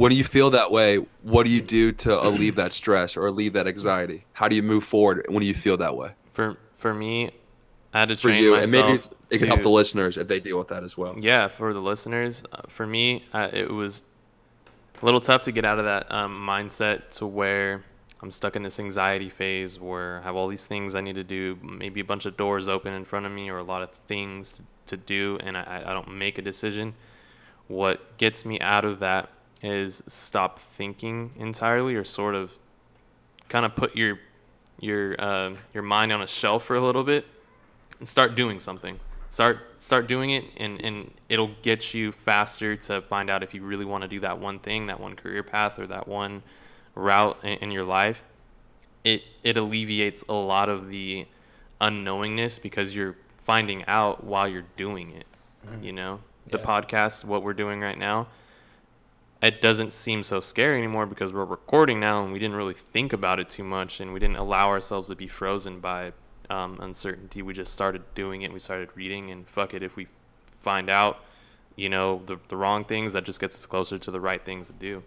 when you feel that way, what do you do to alleviate uh, that stress or alleviate that anxiety? How do you move forward when you feel that way? For for me, I had to train for you, myself. And maybe it can to, help the listeners if they deal with that as well. Yeah, for the listeners, uh, for me, uh, it was a little tough to get out of that um, mindset to where I'm stuck in this anxiety phase where I have all these things I need to do, maybe a bunch of doors open in front of me or a lot of things to, to do, and I, I don't make a decision. What gets me out of that is stop thinking entirely or sort of kind of put your your uh, your mind on a shelf for a little bit and start doing something start start doing it and, and it'll get you faster to find out if you really want to do that one thing that one career path or that one route in, in your life it it alleviates a lot of the unknowingness because you're finding out while you're doing it mm. you know the yeah. podcast what we're doing right now it doesn't seem so scary anymore because we're recording now and we didn't really think about it too much and we didn't allow ourselves to be frozen by um, uncertainty. We just started doing it. We started reading and fuck it. If we find out, you know, the, the wrong things, that just gets us closer to the right things to do.